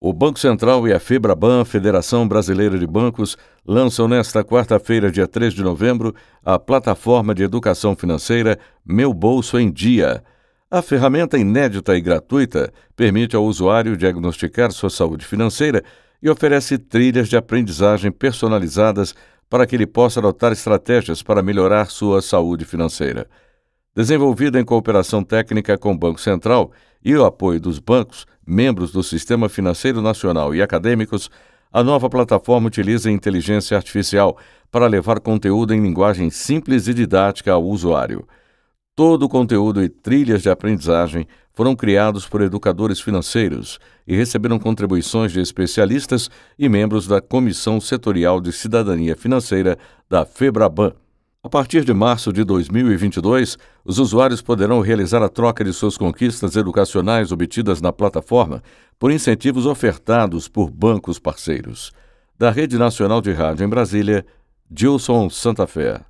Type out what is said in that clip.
O Banco Central e a FEBRABAN, Federação Brasileira de Bancos, lançam nesta quarta-feira, dia 3 de novembro, a plataforma de educação financeira Meu Bolso em Dia. A ferramenta inédita e gratuita permite ao usuário diagnosticar sua saúde financeira e oferece trilhas de aprendizagem personalizadas para que ele possa adotar estratégias para melhorar sua saúde financeira. Desenvolvida em cooperação técnica com o Banco Central e o apoio dos bancos, membros do Sistema Financeiro Nacional e acadêmicos, a nova plataforma utiliza inteligência artificial para levar conteúdo em linguagem simples e didática ao usuário. Todo o conteúdo e trilhas de aprendizagem foram criados por educadores financeiros e receberam contribuições de especialistas e membros da Comissão Setorial de Cidadania Financeira da FEBRABAN. A partir de março de 2022, os usuários poderão realizar a troca de suas conquistas educacionais obtidas na plataforma por incentivos ofertados por bancos parceiros. Da Rede Nacional de Rádio em Brasília, Gilson Santa Fé.